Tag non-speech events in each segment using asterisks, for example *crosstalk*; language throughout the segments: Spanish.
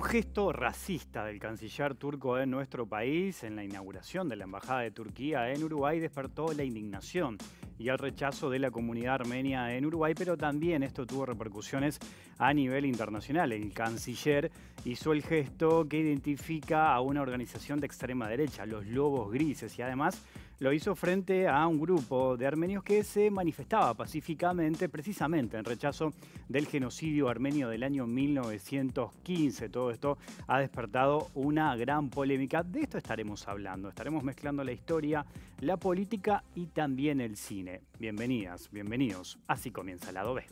un gesto racista del canciller turco en nuestro país en la inauguración de la Embajada de Turquía en Uruguay despertó la indignación y el rechazo de la comunidad armenia en Uruguay, pero también esto tuvo repercusiones a nivel internacional. El canciller hizo el gesto que identifica a una organización de extrema derecha, los Lobos Grises, y además lo hizo frente a un grupo de armenios que se manifestaba pacíficamente precisamente en rechazo del genocidio armenio del año 1915. Todo esto ha despertado una gran polémica. De esto estaremos hablando. Estaremos mezclando la historia, la política y también el cine. Bienvenidas, bienvenidos. Así comienza el lado B.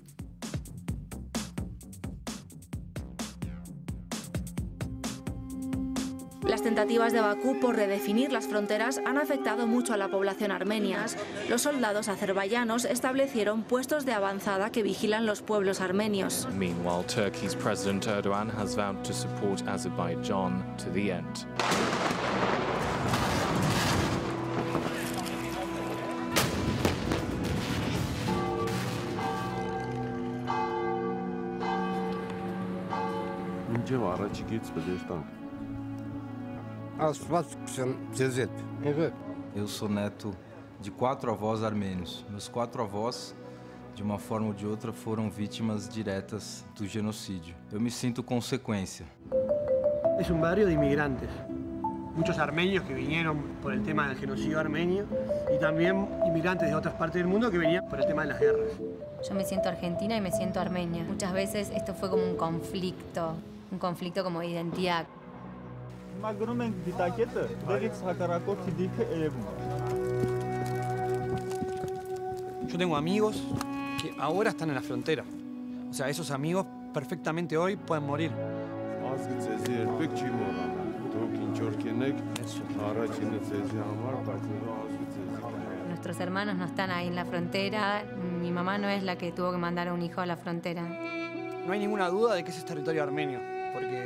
Las tentativas de Bakú por redefinir las fronteras han afectado mucho a la población armenia. Los soldados azerbaiyanos establecieron puestos de avanzada que vigilan los pueblos armenios. President Erdogan has vowed to support Azerbaijan to the end. Eu sou neto de quatro avós armênios. Meus quatro avós, de uma forma ou de outra, foram vítimas diretas do genocídio. Eu me sinto consequência. É um barrio de imigrantes. Muitos armênios que vieram por el tema do genocídio armênio e também imigrantes de outras partes do mundo que vinham por el tema das guerras. Eu me sinto argentina e me sinto armenia. Muitas vezes, isto foi como um conflicto, um conflicto como de Yo tengo amigos que ahora están en la frontera. O sea, esos amigos perfectamente hoy pueden morir. Nuestros hermanos no están ahí en la frontera. Mi mamá no es la que tuvo que mandar a un hijo a la frontera. No hay ninguna duda de que ese es territorio armenio, porque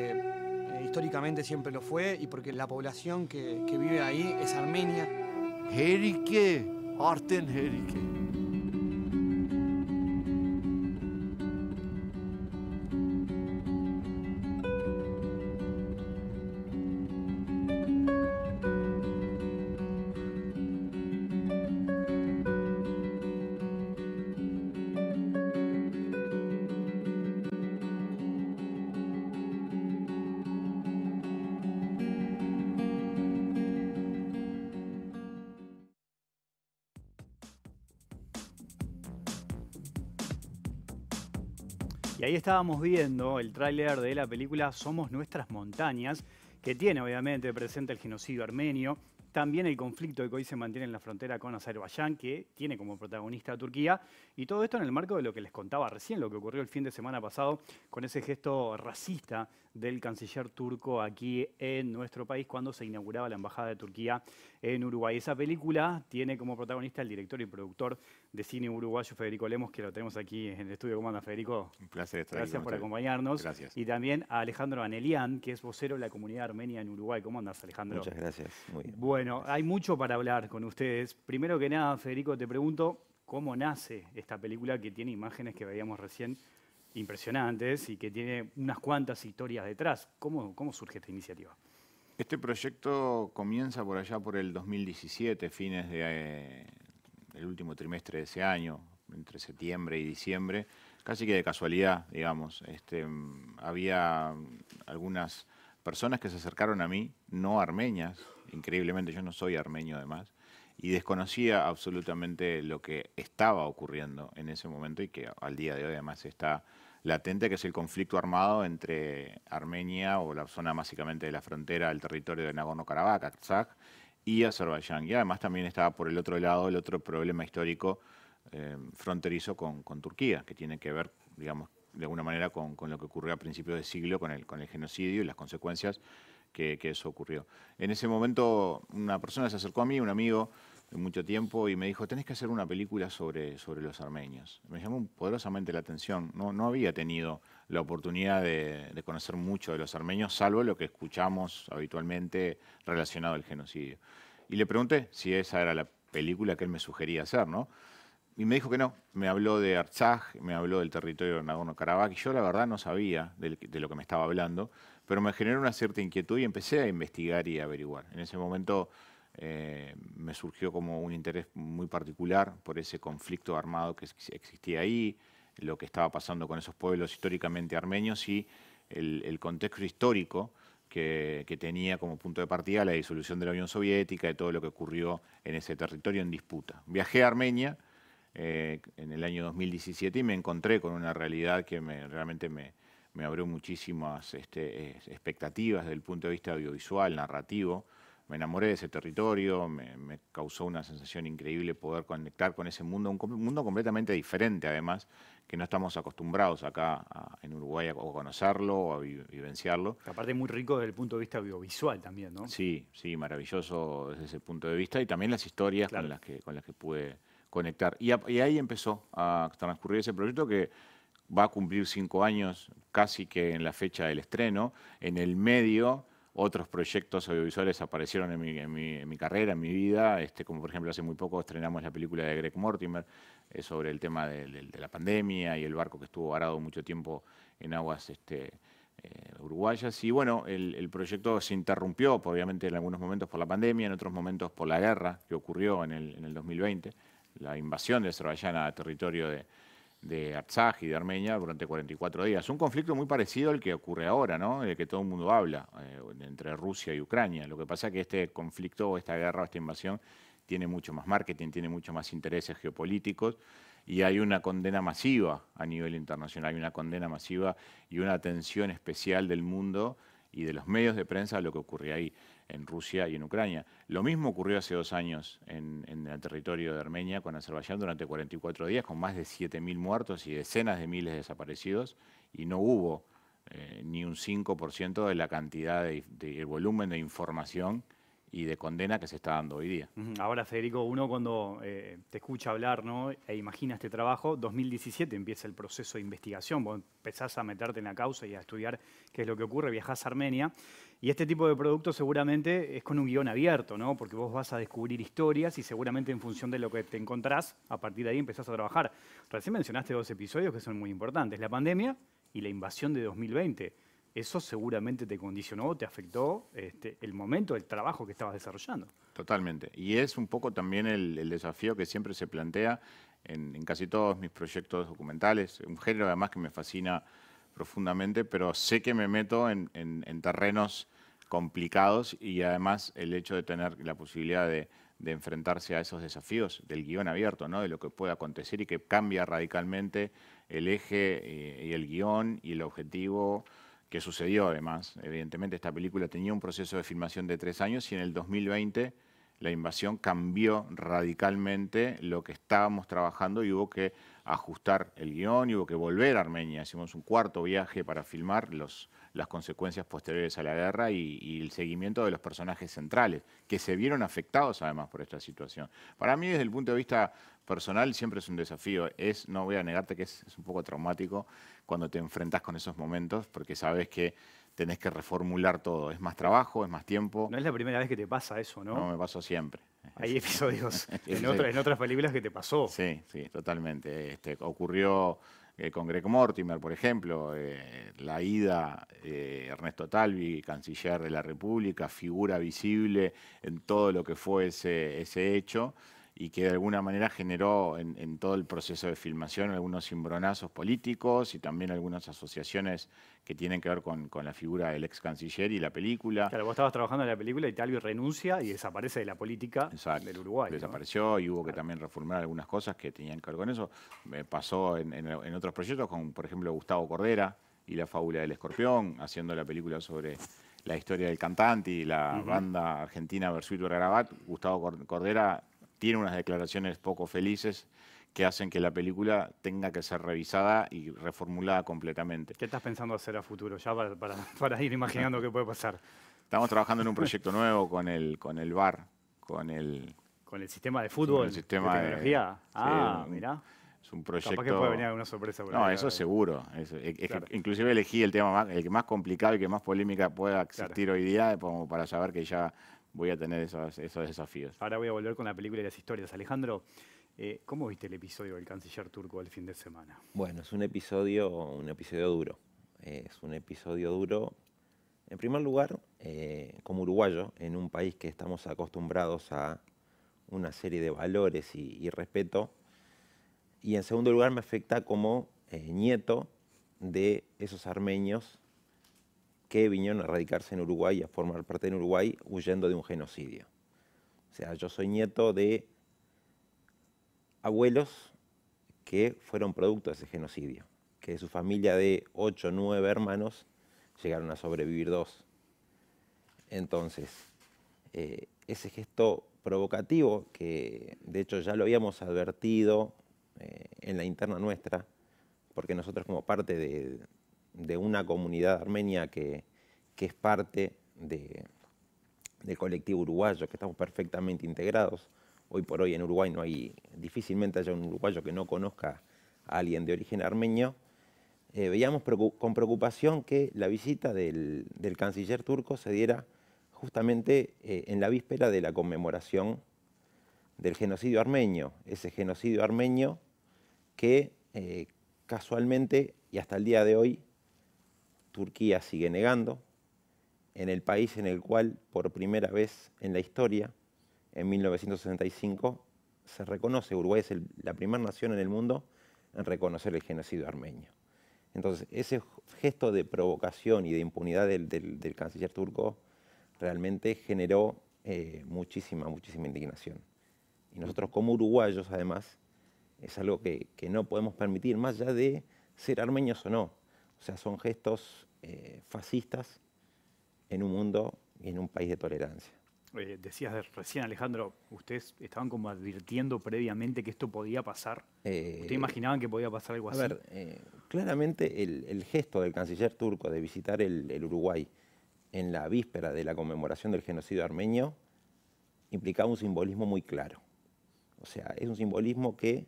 históricamente siempre lo fue y porque la población que, vive ahí es armenia. Herike, Arten Herike. ahí estábamos viendo el tráiler de la película Somos Nuestras Montañas, que tiene obviamente presente el genocidio armenio, también el conflicto que hoy se mantiene en la frontera con Azerbaiyán, que tiene como protagonista a Turquía, y todo esto en el marco de lo que les contaba recién, lo que ocurrió el fin de semana pasado con ese gesto racista del canciller turco aquí en nuestro país cuando se inauguraba la Embajada de Turquía en Uruguay. Esa película tiene como protagonista el director y productor de cine uruguayo Federico Lemos, que lo tenemos aquí en el estudio. ¿Cómo anda, Federico? Un placer estar Gracias por acompañarnos. Gracias. Y también a Alejandro Anelian, que es vocero de la comunidad armenia en Uruguay. ¿Cómo andas, Alejandro? Muchas gracias. Muy Bueno, hay mucho para hablar con ustedes. Primero que nada, Federico, te pregunto, ¿cómo nace esta película que tiene imágenes que veíamos recién impresionantes y que tiene unas cuantas historias detrás. ¿Cómo, surge esta iniciativa? Este proyecto comienza por allá por el 2017, fines eh, del de, último trimestre de ese año, entre septiembre y diciembre, casi que de casualidad, digamos. Este, mm, había mm, algunas personas que se acercaron a mí, no armenias, increíblemente, yo no soy armenio además, y desconocía absolutamente lo que estaba ocurriendo en ese momento y que al día de hoy además está latente, que es el conflicto armado entre Armenia o la zona básicamente de la frontera el territorio de Nagorno-Karabaj, Artsakh, y Azerbaiyán. Y además también estaba por el otro lado el otro problema histórico em, fronterizo con, Turquía, que tiene que ver, digamos, de alguna manera con, lo que ocurrió a principios de siglo con el, con el genocidio y las consecuencias que, que, eso ocurrió. En ese momento una persona se acercó a mí, un amigo, mucho tiempo y me dijo, tenés que hacer una película sobre, sobre los armenios. Me llamó poderosamente la atención. No, no había tenido la oportunidad de, conocer mucho de los armenios, salvo lo que escuchamos habitualmente relacionado al genocidio. Y le pregunté si esa era la película que él me sugería hacer, ¿no? Y me dijo que no. Me habló de Artsaj, me habló del territorio de Nagorno-Karabaj, y yo la verdad no sabía de, de lo que me estaba hablando, pero me generó una cierta inquietud y empecé a investigar y averiguar. En ese momento eh, me surgió como un interés muy particular por ese conflicto armado que existía ahí, lo que estaba pasando con esos pueblos históricamente armenios y el, contexto histórico que, tenía como punto de partida la disolución de la Unión Soviética y todo lo que ocurrió en ese territorio en disputa. Viajé a Armenia eh, en el año 2017 y me encontré con una realidad que realmente me, abrió muchísimas este, expectativas desde el punto de vista audiovisual, narrativo, me enamoré de ese territorio, me, causó una sensación increíble poder conectar con ese mundo, un, mundo completamente diferente además, que no estamos acostumbrados acá en Uruguay a, conocerlo o a vivenciarlo. aparte muy rico desde el punto de vista audiovisual también, ¿no? Sí, sí, maravilloso desde ese punto de vista y también las historias con, las que, con las que pude conectar. y ahí empezó a transcurrir ese proyecto que va a cumplir cinco años casi que en la fecha del estreno, en el medio otros proyectos audiovisuales aparecieron en mi, carrera, en mi vida, este, como por ejemplo hace muy poco estrenamos la película de Greg Mortimer eh, sobre el tema de, la pandemia y el barco que estuvo varado mucho tiempo en aguas este, eh, uruguayas. Y bueno, el, proyecto se interrumpió, obviamente, en algunos momentos por la pandemia, en otros momentos por la guerra que ocurrió en el, 2020, la invasión de Azerbaiyán a territorio de, de Artsaj y de Armenia durante 44 días. Un conflicto muy parecido al que ocurre ahora, ¿no? El eh, que todo el mundo habla eh, entre Rusia y Ucrania. Lo que pasa es que este conflicto o esta guerra o esta invasión tiene mucho más marketing, tiene mucho más intereses geopolíticos y hay una condena masiva a nivel internacional, hay una condena masiva y una atención especial del mundo y de los medios de prensa a lo que ocurre ahí en Rusia y en Ucrania. Lo mismo ocurrió hace dos años en, el territorio de Armenia con Azerbaiyán durante 44 días, con más de 7.000 muertos y decenas de miles desaparecidos, y no hubo eh, ni un 5% de la cantidad, de, volumen de información y de condena que se está dando hoy día. Ahora, Federico, uno cuando eh, te escucha hablar ¿no? e imagina este trabajo, 2017 empieza el proceso de investigación, vos empezás a meterte en la causa y a estudiar qué es lo que ocurre, viajás a Armenia y este tipo de producto seguramente es con un guión abierto, ¿no? Porque vos vas a descubrir historias y seguramente en función de lo que te encontrás, a partir de ahí empezás a trabajar. Recién mencionaste dos episodios que son muy importantes, la pandemia y la invasión de 2020. Eso seguramente te condicionó, te afectó este, el momento, el trabajo que estabas desarrollando. Totalmente. Y es un poco también el, desafío que siempre se plantea en, en casi todos mis proyectos documentales, un género además que me fascina profundamente, pero sé que me meto en, terrenos complicados y además el hecho de tener la posibilidad de, enfrentarse a esos desafíos del guión abierto, ¿no? de lo que puede acontecer y que cambia radicalmente el eje eh, y el guión y el objetivo que sucedió además. Evidentemente esta película tenía un proceso de filmación de tres años y en el 2020 la invasión cambió radicalmente lo que estábamos trabajando y hubo que ajustar el guión y hubo que volver a Armenia. Hicimos un cuarto viaje para filmar las consecuencias posteriores a la guerra y, y, el seguimiento de los personajes centrales, que se vieron afectados además por esta situación. Para mí, desde el punto de vista personal siempre es un desafío. Es, no voy a negarte que es, un poco traumático cuando te enfrentas con esos momentos, porque sabes que tenés que reformular todo. Es más trabajo, es más tiempo. No es la primera vez que te pasa eso, ¿no? No, me pasó siempre. Hay episodios *laughs* en, otras películas que te pasó. Sí, sí, totalmente. Este, ocurrió eh, con Greg Mortimer, por ejemplo, eh, la ida eh, Ernesto Talvi, canciller de la República, figura visible en todo lo que fue ese, ese hecho y que de alguna manera generó en, todo el proceso de filmación algunos cimbronazos políticos y también algunas asociaciones que tienen que ver con, la figura del ex canciller y la película. Claro, vos estabas trabajando en la película y Talvi renuncia y desaparece de la política del Uruguay. Desapareció y hubo que también reformar algunas cosas que tenían que ver con eso. Me pasó en, otros proyectos con, por ejemplo, Gustavo Cordera y la fábula del escorpión, haciendo la película sobre la historia del cantante y la banda argentina Versuit Garabat. Gustavo Cordera tiene unas declaraciones poco felices que hacen que la película tenga que ser revisada y reformulada completamente. ¿Qué estás pensando hacer a futuro ya para, ir imaginando qué puede pasar? Estamos trabajando en un proyecto nuevo con el, con el VAR, con el... Con el sistema de fútbol, con el sistema de energía. ah, mira, Es un proyecto... Capaz que puede venir alguna sorpresa. no, eso es seguro. inclusive elegí el tema el que más complicado y que más polémica pueda existir hoy día como para saber que ya voy a tener esos, desafíos. Ahora voy a volver con la película y las historias. Alejandro, eh, ¿cómo viste el episodio del canciller turco el fin de semana? Bueno, es un episodio, un episodio duro. Eh, es un episodio duro. En primer lugar, eh, como uruguayo, en un país que estamos acostumbrados a una serie de valores y, y respeto. Y en segundo lugar, me afecta como nieto de esos armenios que vinieron a radicarse en Uruguay, a formar parte de Uruguay, huyendo de un genocidio. O sea, yo soy nieto de abuelos que fueron producto de ese genocidio, que de su familia de ocho o 9 hermanos llegaron a sobrevivir dos. Entonces, eh, ese gesto provocativo, que de hecho ya lo habíamos advertido eh, en la interna nuestra, porque nosotros como parte de, de una comunidad armenia que, es parte del colectivo uruguayo, que estamos perfectamente integrados. Hoy por hoy en Uruguay no hay, difícilmente haya un uruguayo que no conozca a alguien de origen armenio. Eh, veíamos con preocupación que la visita del, canciller turco se diera justamente eh, en la víspera de la conmemoración del genocidio armenio, ese genocidio armenio que eh, casualmente y hasta el día de hoy Turquía sigue negando, en el país en el cual por primera vez en la historia, en 1965, se reconoce, Uruguay es la primera nación en el mundo en reconocer el genocidio armenio. Entonces, ese gesto de provocación y de impunidad del, canciller turco realmente generó eh, muchísima, muchísima indignación. Y nosotros como uruguayos, además, es algo que, que no podemos permitir, más allá de ser armenios o no o sea, son gestos eh, fascistas en un mundo y en un país de tolerancia. Eh, decías recién, Alejandro, ustedes estaban como advirtiendo previamente que esto podía pasar. Eh, ¿Ustedes imaginaban que podía pasar algo así? A ver, claramente el, gesto del canciller turco de visitar el, el, Uruguay en la víspera de la conmemoración del genocidio armenio implicaba un simbolismo muy claro. O sea, es un simbolismo que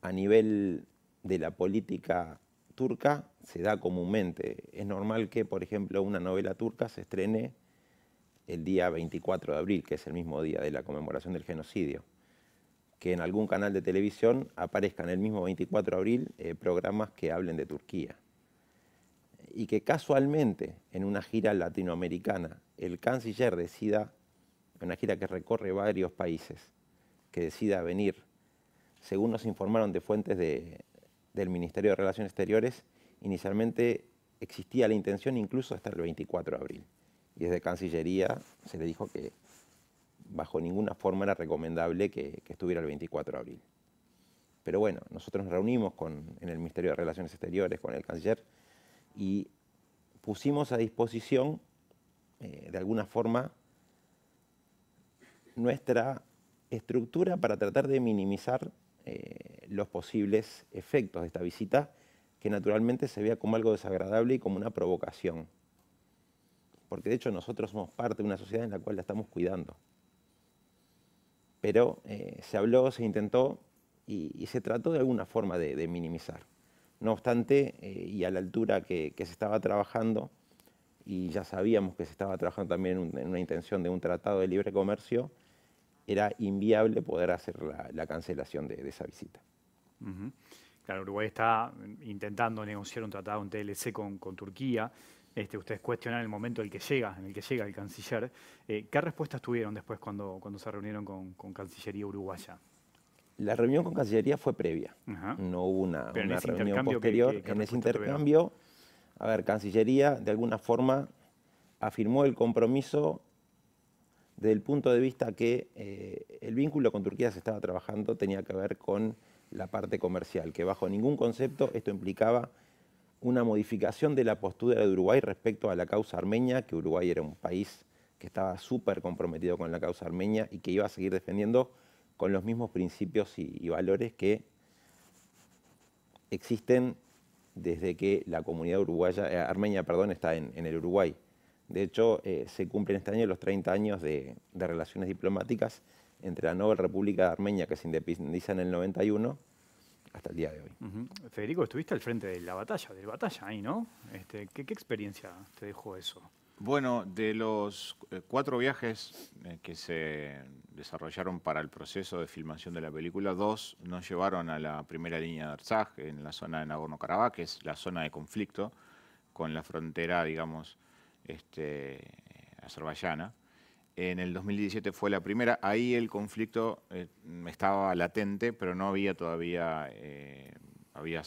a nivel de la política turca se da comúnmente. Es normal que, por ejemplo, una novela turca se estrene el día 24 de abril, que es el mismo día de la conmemoración del genocidio, que en algún canal de televisión aparezcan el mismo 24 de abril eh, programas que hablen de Turquía. Y que casualmente en una gira latinoamericana el canciller decida, una gira que recorre varios países, que decida venir, según nos informaron de fuentes de, del Ministerio de Relaciones Exteriores, inicialmente existía la intención incluso hasta el 24 de abril. Y desde Cancillería se le dijo que bajo ninguna forma era recomendable que, estuviera el 24 de abril. Pero bueno, nosotros nos reunimos en el Ministerio de Relaciones Exteriores, con el canciller, y pusimos a disposición, eh, de alguna forma, nuestra estructura para tratar de minimizar eh, los posibles efectos de esta visita, que naturalmente se vea como algo desagradable y como una provocación. Porque de hecho nosotros somos parte de una sociedad en la cual la estamos cuidando. Pero eh, se habló, se intentó y, se trató de alguna forma de, minimizar. No obstante, eh, y a la altura que, se estaba trabajando, y ya sabíamos que se estaba trabajando también en una intención de un tratado de libre comercio, era inviable poder hacer la, cancelación de, esa visita. Claro, Uruguay está intentando negociar un tratado, un TLC con, Turquía. Este, ustedes cuestionan el momento en el que llega, en el que llega el canciller. Eh, ¿Qué respuestas tuvieron después cuando, cuando se reunieron con, Cancillería Uruguaya? La reunión con Cancillería fue previa, no hubo una, reunión posterior. en ese intercambio, a ver, Cancillería de alguna forma afirmó el compromiso desde el punto de vista que eh, el vínculo con Turquía se estaba trabajando tenía que ver con la parte comercial, que bajo ningún concepto esto implicaba una modificación de la postura de Uruguay respecto a la causa armenia, que Uruguay era un país que estaba súper comprometido con la causa armenia y que iba a seguir defendiendo con los mismos principios y, valores que existen desde que la comunidad uruguaya, eh, armenia perdón, está en el Uruguay. De hecho, eh, se cumplen este año los 30 años de, relaciones diplomáticas entre la nueva República de Armenia, que se independiza en el 91, hasta el día de hoy. Federico, estuviste al frente de la batalla, del batalla ahí, ¿no? Este, ¿qué, experiencia te dejó eso? Bueno, de los eh, cuatro viajes eh, que se desarrollaron para el proceso de filmación de la película, dos nos llevaron a la primera línea de Arzaj, en la zona de Nagorno-Karabaj, que es la zona de conflicto, con la frontera, digamos, este, azerbaiyana. En el 2017 fue la primera. Ahí el conflicto eh, estaba latente, pero no había todavía, eh, había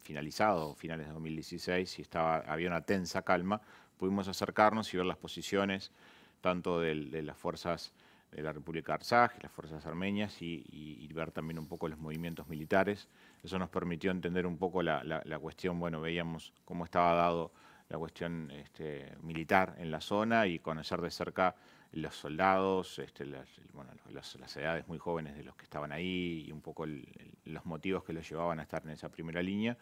finalizado finales de 2016 y estaba, había una tensa calma. Pudimos acercarnos y ver las posiciones tanto de, las fuerzas de la República Arzaj, las fuerzas armenias y, ver también un poco los movimientos militares. Eso nos permitió entender un poco la, la cuestión, bueno, veíamos cómo estaba dado la cuestión este, militar en la zona y conocer de cerca los soldados, este, las, edades muy jóvenes de los que estaban ahí y un poco los motivos que los llevaban a estar en esa primera línea.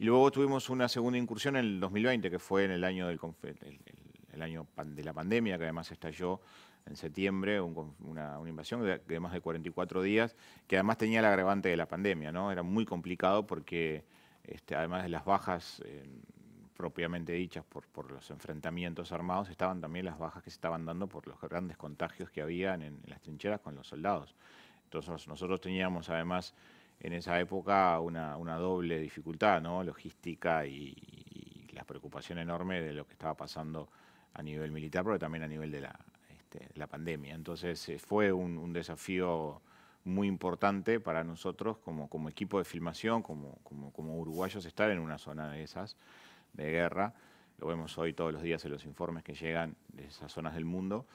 Y luego tuvimos una segunda incursión en el 2020, que fue en el año, del, año de la pandemia, que además estalló en septiembre, una, invasión de, más de 44 días, que además tenía el agravante de la pandemia, ¿no? Era muy complicado porque, este, además de las bajas propiamente dichas por, los enfrentamientos armados, estaban también las bajas que se estaban dando por los grandes contagios que habían en, las trincheras con los soldados. Entonces nosotros teníamos además en esa época una, doble dificultad, logística y, la preocupación enorme de lo que estaba pasando a nivel militar, pero también a nivel de la, este, pandemia. Entonces eh, fue un, desafío muy importante para nosotros como, equipo de filmación, como, como uruguayos, estar en una zona de esas de guerra. Lo vemos hoy todos los días en los informes que llegan de esas zonas del mundo.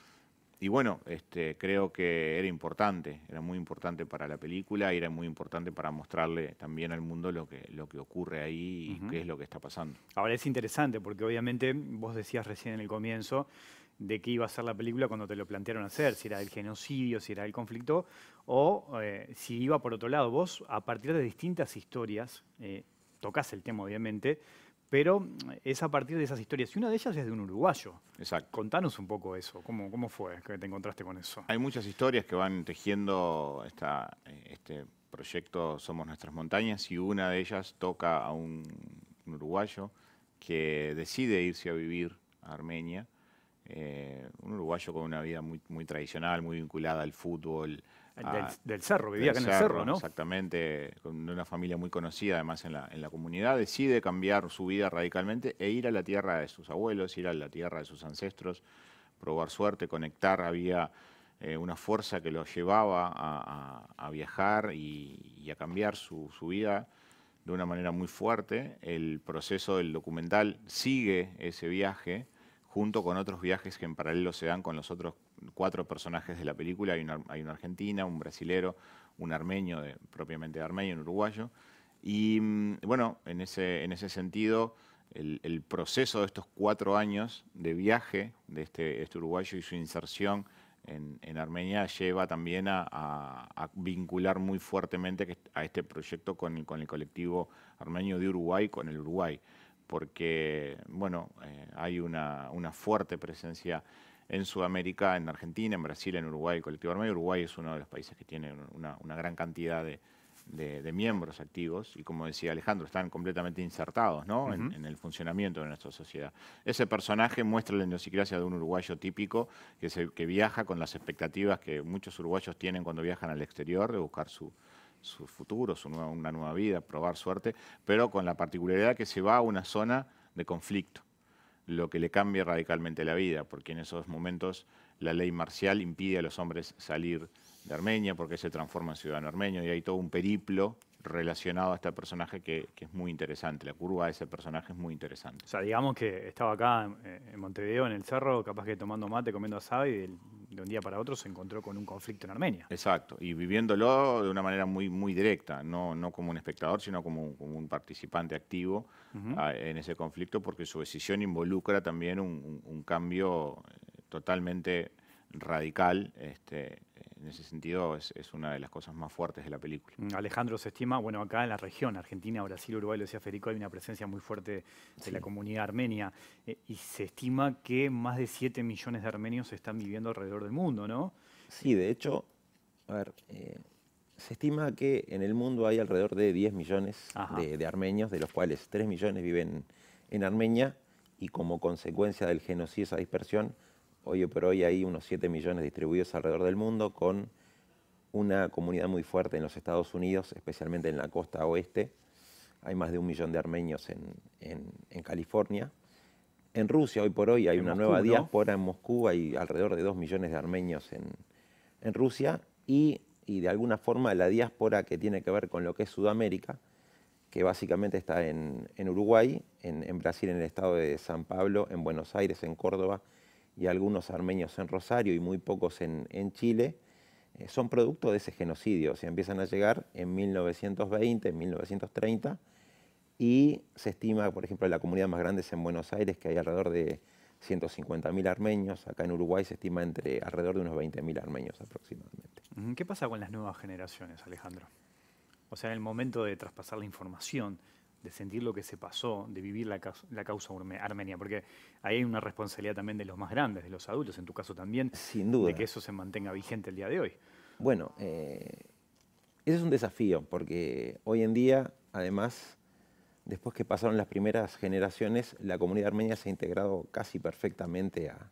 Y bueno, este, creo que era importante, era muy importante para la película y era muy importante para mostrarle también al mundo lo que, lo que ocurre ahí y qué es lo que está pasando. Ahora es interesante porque obviamente vos decías recién en el comienzo de qué iba a ser la película cuando te lo plantearon hacer, si era el genocidio, si era el conflicto, o eh, si iba por otro lado. Vos, a partir de distintas historias, eh, tocas el tema obviamente, pero mm, es a partir de esas historias. Y una de ellas es de un uruguayo. Exacto. Contanos un poco eso, ¿cómo, fue que te encontraste con eso? Hay muchas historias que van tejiendo eh, este proyecto Somos Nuestras Montañas y una de ellas toca a un, uruguayo que decide irse a vivir a Armenia. Eh, un uruguayo con una vida muy tradicional, muy vinculada al fútbol, Ah. Del, cerro, vivía acá en el cerro, ¿no? Exactamente, con una familia muy conocida además en la, en la, comunidad, decide cambiar su vida radicalmente e ir a la tierra de sus abuelos, ir a la tierra de sus ancestros, probar suerte, conectar. Había eh, una fuerza que los llevaba a, viajar y, a cambiar su, su, vida de una manera muy fuerte. El proceso del documental sigue ese viaje junto con otros viajes que en paralelo se dan con los otros cuatro personajes de la película, hay una, hay una argentina, un brasilero, un armenio, propiamente de armenio, un uruguayo. Y mm, bueno, en ese, en ese sentido, el, proceso de estos cuatro años de viaje de este, este uruguayo y su inserción en, Armenia lleva también a, vincular muy fuertemente a este proyecto con, el colectivo armenio de Uruguay, con el Uruguay, porque bueno, eh, hay una, una fuerte presencia en Sudamérica, en Argentina, en Brasil, en Uruguay, el colectivo Armado. Uruguay es uno de los países que tiene una, gran cantidad de, miembros activos y como decía Alejandro, están completamente insertados en, el funcionamiento de nuestra sociedad. Ese personaje muestra la idiosincrasia de un uruguayo típico que, que viaja con las expectativas que muchos uruguayos tienen cuando viajan al exterior de buscar su, futuro, su una nueva vida, probar suerte, pero con la particularidad que se va a una zona de conflicto lo que le cambia radicalmente la vida, porque en esos momentos la ley marcial impide a los hombres salir de Armenia porque se transforma en ciudadano armenio y hay todo un periplo relacionado a este personaje que, es muy interesante. La curva de ese personaje es muy interesante. O sea, digamos que estaba acá en, Montevideo, en el cerro, capaz que tomando mate, comiendo asado, y de, un día para otro se encontró con un conflicto en Armenia. Exacto, y viviéndolo de una manera muy, muy directa, no, como un espectador, sino como, un participante activo ah, en ese conflicto, porque su decisión involucra también un, cambio eh, totalmente radical. Este, en ese sentido es, una de las cosas más fuertes de la película. Mm, Alejandro, se estima, bueno, acá en la región, Argentina, Brasil, Uruguay, lo decía Federico, hay una presencia muy fuerte de la comunidad armenia eh, y se estima que más de 7 millones de armenios están viviendo alrededor del mundo, ¿no? Sí, de hecho, a ver, eh, se estima que en el mundo hay alrededor de 10 millones de, de, armenios, de los cuales 3 millones viven en Armenia y como consecuencia del genocidio, esa dispersión, Hoy por hoy hay unos 7 millones distribuidos alrededor del mundo con una comunidad muy fuerte en los Estados Unidos, especialmente en la costa oeste. Hay más de un millón de armenios en, California. En Rusia hoy por hoy hay una nueva diáspora en Moscú, hay alrededor de 2 millones de armenios en, Rusia y, de alguna forma la diáspora que tiene que ver con lo que es Sudamérica, que básicamente está en, Uruguay, en, Brasil, en el estado de San Pablo, en Buenos Aires, en Córdoba, y algunos armenios en Rosario y muy pocos en, Chile, eh, son producto de ese genocidio. O sea, empiezan a llegar en 1920, en 1930, y se estima, por ejemplo, la comunidad más grande es en Buenos Aires, que hay alrededor de 150.000 armenios, acá en Uruguay se estima entre alrededor de unos 20.000 armenios aproximadamente. ¿Qué pasa con las nuevas generaciones, Alejandro? O sea, en el momento de traspasar la información, de sentir lo que se pasó, de vivir la causa, armenia, porque ahí hay una responsabilidad también de los más grandes, de los adultos, en tu caso también, Sin duda. de que eso se mantenga vigente el día de hoy. Bueno, eh, ese es un desafío, porque hoy en día, además, después que pasaron las primeras generaciones, la comunidad armenia se ha integrado casi perfectamente a,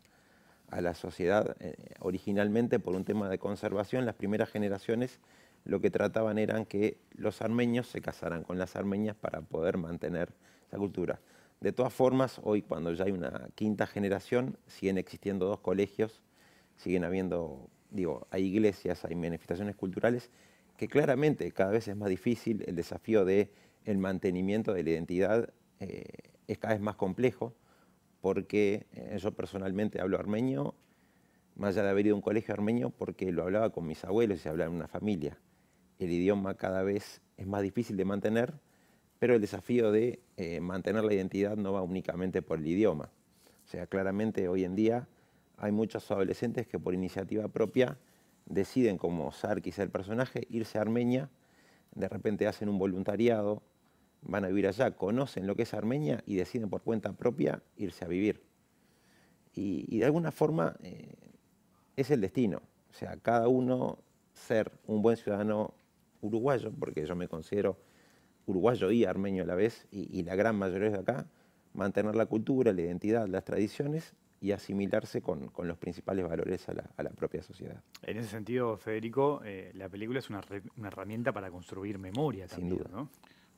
la sociedad. Eh, originalmente, por un tema de conservación, las primeras generaciones lo que trataban eran que los armenios se casaran con las armenias para poder mantener la cultura. De todas formas, hoy cuando ya hay una quinta generación, siguen existiendo dos colegios, siguen habiendo, digo, hay iglesias, hay manifestaciones culturales, que claramente cada vez es más difícil, el desafío de mantenimiento de la identidad eh, es cada vez más complejo, porque eh, yo personalmente hablo armenio, más allá de haber ido a un colegio armenio, porque lo hablaba con mis abuelos y se hablaba en una familia el idioma cada vez es más difícil de mantener, pero el desafío de eh, mantener la identidad no va únicamente por el idioma. O sea, claramente hoy en día hay muchos adolescentes que por iniciativa propia deciden, como Sarkis el personaje, irse a Armenia, de repente hacen un voluntariado, van a vivir allá, conocen lo que es Armenia y deciden por cuenta propia irse a vivir. Y, de alguna forma eh, es el destino. O sea, cada uno ser un buen ciudadano uruguayo, porque yo me considero uruguayo y armenio a la vez, y, la gran mayoría de acá, mantener la cultura, la identidad, las tradiciones y asimilarse con, los principales valores a la, propia sociedad. En ese sentido, Federico, eh, la película es una, herramienta para construir memoria Sin duda. ¿no?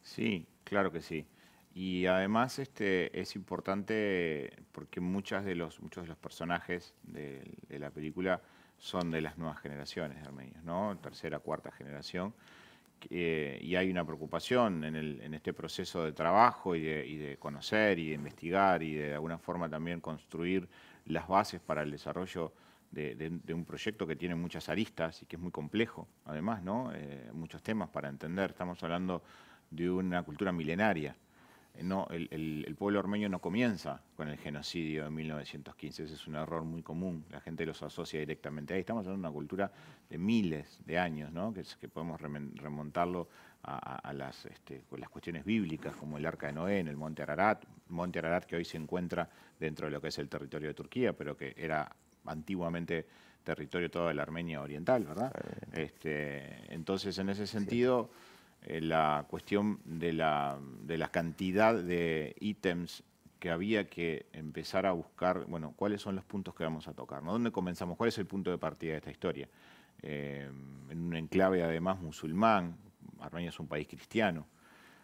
Sí, claro que sí. Y además este, es importante porque muchas de los, muchos de los personajes de la película son de las nuevas generaciones de armenios, ¿no? Tercera, cuarta generación. y hay una preocupación en, este proceso de trabajo y de, conocer y de investigar y de, alguna forma también construir las bases para el desarrollo de, un proyecto que tiene muchas aristas y que es muy complejo, además, ¿no? Eh, muchos temas para entender. Estamos hablando de una cultura milenaria no, el, pueblo armenio no comienza con el genocidio de 1915, ese es un error muy común, la gente los asocia directamente ahí. Estamos en una cultura de miles de años, ¿no? que, que, podemos remontarlo a, este, las, cuestiones bíblicas, como el Arca de Noé el Monte Ararat, Monte Ararat que hoy se encuentra dentro de lo que es el territorio de Turquía, pero que era antiguamente territorio toda de la Armenia Oriental, ¿verdad? Este, entonces, en ese sentido... Eh, la cuestión de la, de la cantidad de ítems que había que empezar a buscar, bueno, cuáles son los puntos que vamos a tocar, ¿no? ¿Dónde comenzamos? ¿Cuál es el punto de partida de esta historia? Eh, en un enclave además musulmán, Armenia es un país cristiano,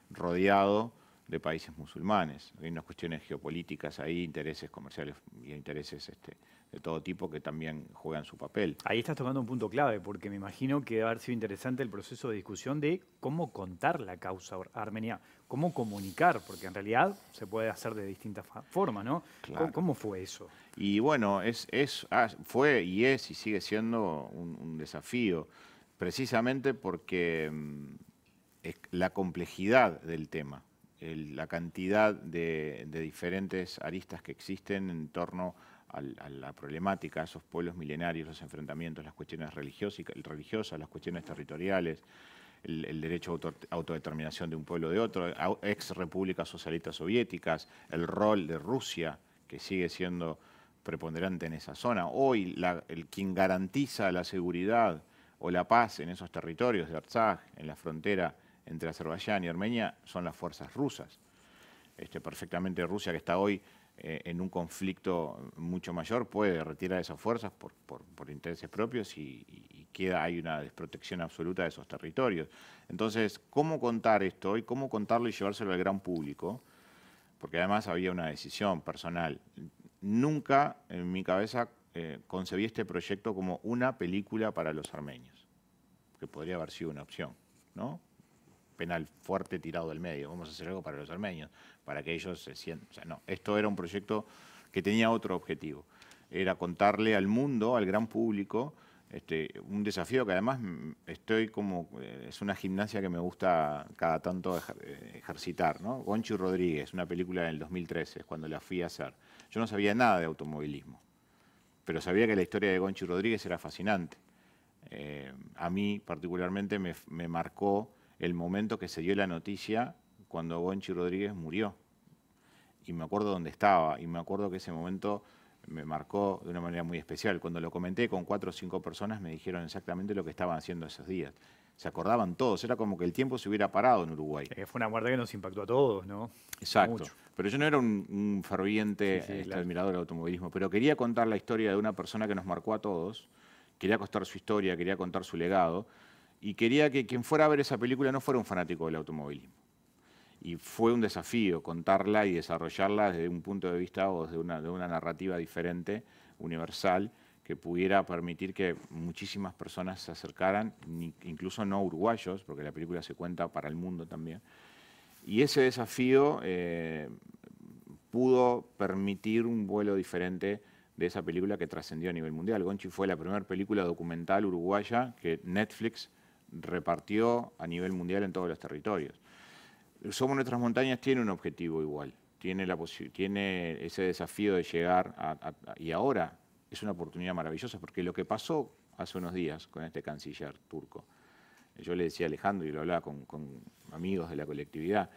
rodeado de países musulmanes. Hay unas cuestiones geopolíticas ahí, intereses comerciales y intereses este, de todo tipo que también juegan su papel. Ahí estás tocando un punto clave, porque me imagino que a haber sido interesante el proceso de discusión de cómo contar la causa armenia, cómo comunicar, porque en realidad se puede hacer de distintas formas, ¿no? ¿Cómo, fue eso? Y bueno, es, ah, fue y es y sigue siendo un, desafío, precisamente porque mm, la complejidad del tema, la cantidad de, diferentes aristas que existen en torno a a la problemática, a esos pueblos milenarios, los enfrentamientos, las cuestiones religiosas, las cuestiones territoriales, el, derecho a autodeterminación de un pueblo de otro, ex repúblicas socialistas soviéticas, el rol de Rusia, que sigue siendo preponderante en esa zona. Hoy, el, quien garantiza la seguridad o la paz en esos territorios de Artsakh, en la frontera entre Azerbaiyán y Armenia, son las fuerzas rusas. Este, perfectamente Rusia, que está hoy eh, en un conflicto mucho mayor puede retirar esas fuerzas por, intereses propios y, queda, hay una desprotección absoluta de esos territorios. Entonces, ¿cómo contar esto y cómo contarlo y llevárselo al gran público? Porque además había una decisión personal. Nunca en mi cabeza eh, concebí este proyecto como una película para los armenios, que podría haber sido una opción, ¿no? penal fuerte tirado del medio, vamos a hacer algo para los armenios para que ellos se sientan. O no, esto era un proyecto que tenía otro objetivo. Era contarle al mundo, al gran público, este, un desafío que además mm, estoy como, eh, es una gimnasia que me gusta cada tanto eh, ejercitar, ¿no? Gonchi Rodríguez, una película del 2013, cuando la fui a hacer. Yo no sabía nada de automovilismo, pero sabía que la historia de Gonchi Rodríguez era fascinante. Eh, a mí particularmente me marcó el momento que se dio la noticia cuando Bonchi Rodríguez murió. Y me acuerdo dónde estaba, y me acuerdo que ese momento me marcó de una manera muy especial. Cuando lo comenté con cuatro o cinco personas me dijeron exactamente lo que estaban haciendo esos días. Se acordaban todos, era como que el tiempo se hubiera parado en Uruguay. Eh, fue una muerte que nos impactó a todos, ¿no? Exacto. Pero yo no era un, ferviente este, admirador del automovilismo, pero quería contar la historia de una persona que nos marcó a todos, quería contar su historia, quería contar su legado, y quería que quien fuera a ver esa película no fuera un fanático del automovilismo y fue un desafío contarla y desarrollarla desde un punto de vista o desde una, de una narrativa diferente, universal, que pudiera permitir que muchísimas personas se acercaran, incluso no uruguayos, porque la película se cuenta para el mundo también. Y ese desafío eh, pudo permitir un vuelo diferente de esa película que trascendió a nivel mundial. Gonchi fue la primera película documental uruguaya que Netflix repartió a nivel mundial en todos los territorios. Somos Nuestras Montañas tiene un objetivo igual, tiene, la tiene ese desafío de llegar a, y ahora es una oportunidad maravillosa porque lo que pasó hace unos días con este canciller turco, yo le decía a Alejandro y lo hablaba con, amigos de la colectividad,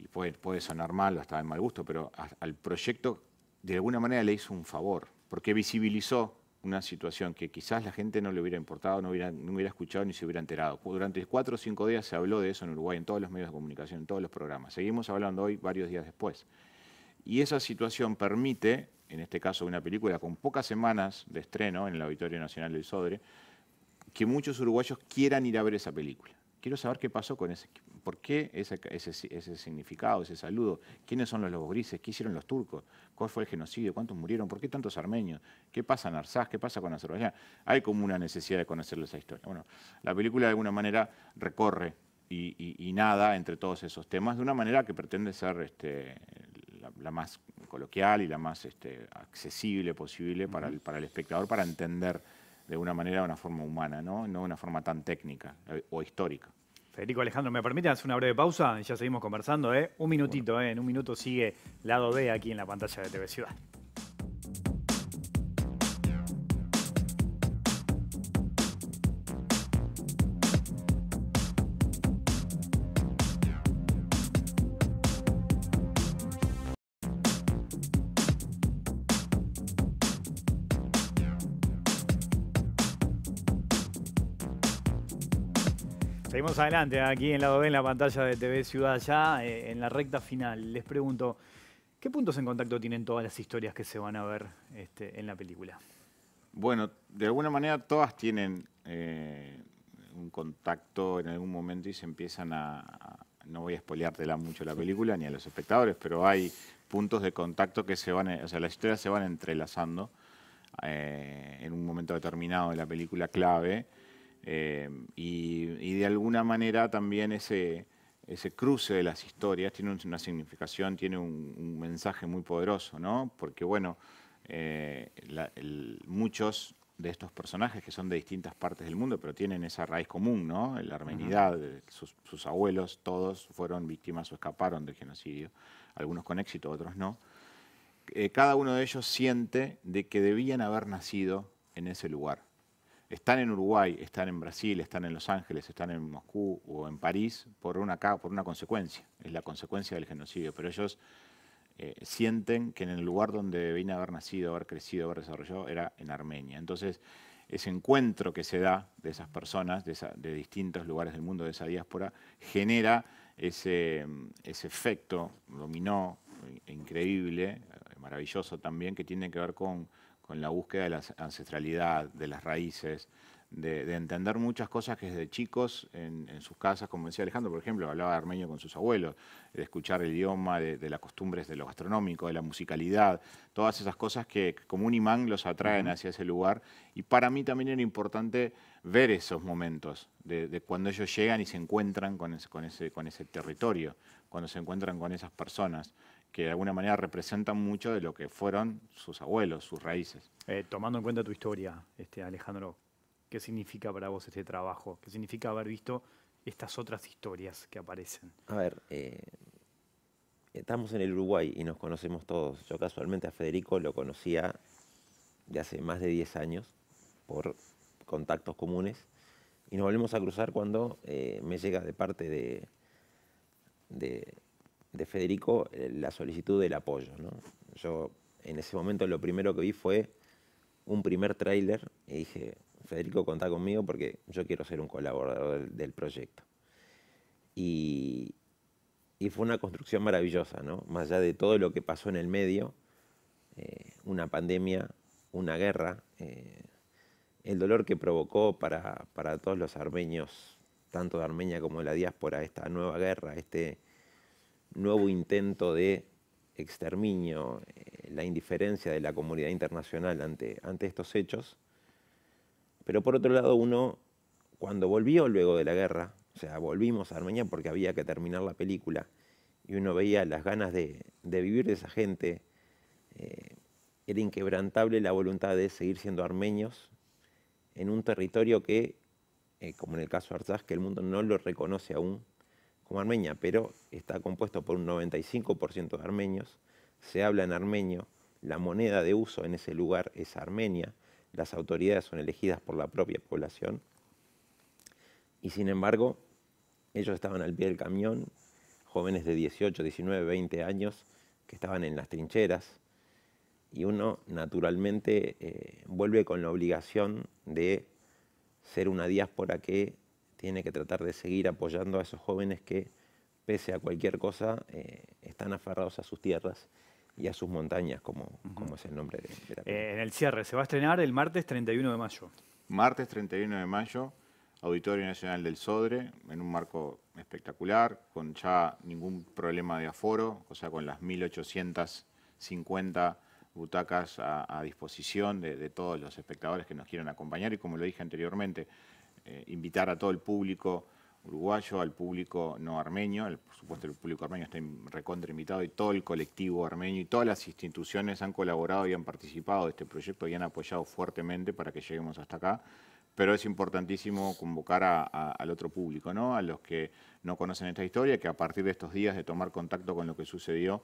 y puede, puede, sonar mal o hasta en mal gusto, pero al proyecto de alguna manera le hizo un favor, porque visibilizó una situación que quizás la gente no le hubiera importado, no hubiera, no hubiera escuchado ni se hubiera enterado. Durante cuatro o cinco días se habló de eso en Uruguay, en todos los medios de comunicación, en todos los programas. Seguimos hablando hoy, varios días después. Y esa situación permite, en este caso una película con pocas semanas de estreno en el Auditorio Nacional del Sodre, que muchos uruguayos quieran ir a ver esa película. Quiero saber qué pasó con ese, por qué ese, significado, ese saludo, quiénes son los lobos grises, qué hicieron los turcos, cuál fue el genocidio, cuántos murieron, por qué tantos armenios, qué pasa en Arsaz, qué pasa con Azerbaiyán. Hay como una necesidad de conocer esa historia. Bueno, la película de alguna manera recorre y, nada entre todos esos temas de una manera que pretende ser este, la, más coloquial y la más este, accesible posible para el, para el espectador para entender de una manera, de una forma humana, ¿no? de una forma tan técnica eh, o histórica. Federico Alejandro, ¿me permiten hacer una breve pausa? Ya seguimos conversando, ¿eh? Un minutito, ¿eh? En un minuto sigue lado B aquí en la pantalla de TV Ciudad. Seguimos adelante aquí en lado la pantalla de TV Ciudad ya eh, en la recta final. Les pregunto, ¿qué puntos en contacto tienen todas las historias que se van a ver este, en la película? Bueno, de alguna manera todas tienen eh, un contacto en algún momento y se empiezan a, no voy a espoleártela mucho la película ni a los espectadores, pero hay puntos de contacto que se van, o sea, las historias se van entrelazando eh, en un momento determinado de la película clave. Eh, y, de alguna manera también ese, cruce de las historias tiene una significación, tiene un, mensaje muy poderoso, ¿no? Porque, bueno, eh, muchos de estos personajes que son de distintas partes del mundo, pero tienen esa raíz común, ¿no? La armenidad, eh, sus, abuelos, todos fueron víctimas o escaparon del genocidio, algunos con éxito, otros no. cada uno de ellos siente de que debían haber nacido en ese lugar están en Uruguay, están en Brasil, están en Los Ángeles, están en Moscú o en París por una, por una consecuencia, es la consecuencia del genocidio, pero ellos eh, sienten que en el lugar donde debían haber nacido, haber crecido, haber desarrollado, era en Armenia. Entonces, ese encuentro que se da de esas personas, de, distintos lugares del mundo, de esa diáspora, genera ese efecto dominó eh, increíble, eh, maravilloso también, que tiene que ver con en la búsqueda de la ancestralidad, de las raíces, de, entender muchas cosas que desde chicos en, sus casas, como decía Alejandro, por ejemplo, hablaba armenio con sus abuelos, de escuchar el idioma, de, las costumbres de lo gastronómico, de la musicalidad, todas esas cosas que como un imán los atraen hacia ese lugar. Y para mí también era importante ver esos momentos, de, cuando ellos llegan y se encuentran con ese territorio, cuando se encuentran con esas personas que de alguna manera representan mucho de lo que fueron sus abuelos, sus raíces. Eh, tomando en cuenta tu historia, este, Alejandro, ¿qué significa para vos este trabajo? ¿Qué significa haber visto estas otras historias que aparecen? A ver, eh, estamos en el Uruguay y nos conocemos todos. Yo casualmente a Federico lo conocía de hace más de 10 años por contactos comunes y nos volvemos a cruzar cuando eh, me llega de parte de, de de Federico eh, la solicitud del apoyo. Yo en ese momento lo primero que vi fue un primer tráiler y dije, Federico, contá conmigo porque yo quiero ser un colaborador del, proyecto. Y, fue una construcción maravillosa, ¿no? Más allá de todo lo que pasó en el medio, eh, una pandemia, una guerra, eh, el dolor que provocó para, para, todos los armenios, tanto de Armenia como de la diáspora, esta nueva guerra, este nuevo intento de exterminio, eh, la indiferencia de la comunidad internacional ante, ante estos hechos. Pero por otro lado, uno, cuando volvió luego de la guerra, o sea, volvimos a Armenia porque había que terminar la película, y uno veía las ganas de, vivir de esa gente, eh, era inquebrantable la voluntad de seguir siendo armenios en un territorio que, eh, como en el caso de Arzaz, que el mundo no lo reconoce aún como armenia, pero está compuesto por un 95% de armenios, se habla en armenio, la moneda de uso en ese lugar es Armenia, las autoridades son elegidas por la propia población, y sin embargo, ellos estaban al pie del camión, jóvenes de 18, 19, 20 años, que estaban en las trincheras, y uno naturalmente eh, vuelve con la obligación de ser una diáspora que tiene que tratar de seguir apoyando a esos jóvenes que, pese a cualquier cosa, eh, están aferrados a sus tierras y a sus montañas, como, como es el nombre de, la eh, en el cierre, se va a estrenar el martes 31 de mayo. Martes 31 de mayo, Auditorio Nacional del Sodre, en un marco espectacular, con ya ningún problema de aforo, o sea, con las 1.850 butacas a, disposición de, de todos los espectadores que nos quieran acompañar. Y como lo dije anteriormente, eh, invitar a todo el público uruguayo, al público no armenio, por supuesto el público armenio está recontra invitado y todo el colectivo armenio y todas las instituciones han colaborado y han participado de este proyecto y han apoyado fuertemente para que lleguemos hasta acá. Pero es importantísimo convocar al otro público, ¿no? a los que no conocen esta historia, que a partir de estos días de tomar contacto con lo que sucedió,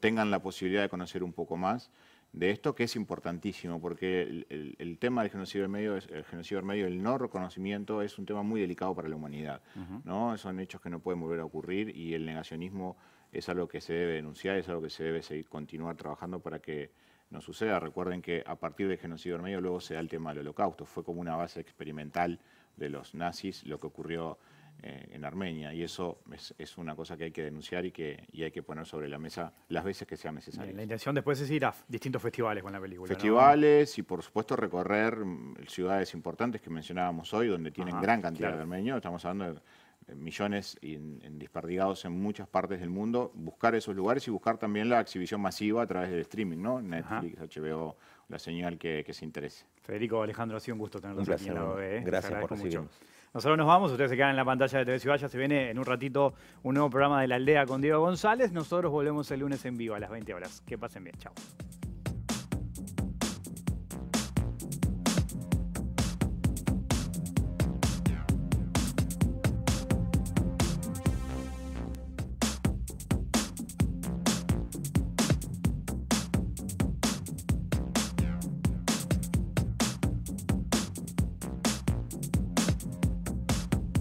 tengan la posibilidad de conocer un poco más de esto, que es importantísimo, porque el, tema del genocidio es el genocidio medio el no reconocimiento, es un tema muy delicado para la humanidad. ¿no? Son hechos que no pueden volver a ocurrir y el negacionismo es algo que se debe denunciar, es algo que se debe seguir, continuar trabajando para que no suceda. Recuerden que a partir del genocidio medio luego se da el tema del holocausto. Fue como una base experimental de los nazis lo que ocurrió eh, en Armenia. Y eso es, una cosa que hay que denunciar y que hay que poner sobre la mesa las veces que sea necesario. La intención después es ir a distintos festivales con la película. Festivales y por supuesto recorrer ciudades importantes que mencionábamos hoy, donde tienen gran cantidad de armenios. Estamos hablando de millones en, en en muchas partes del mundo, buscar esos lugares y buscar también la exhibición masiva a través del streaming, ¿no? Netflix, HBO, la señal que, se interese. Federico, Alejandro, ha sido un gusto tenerlos aquí. la placer, eh, Gracias por recibirnos. Nosotros nos vamos, ustedes se quedan en la pantalla de TV Ciudad, ya se viene en un ratito un nuevo programa de La Aldea con Diego González. Nosotros volvemos el lunes en vivo a las 20 horas. Que pasen bien, chao.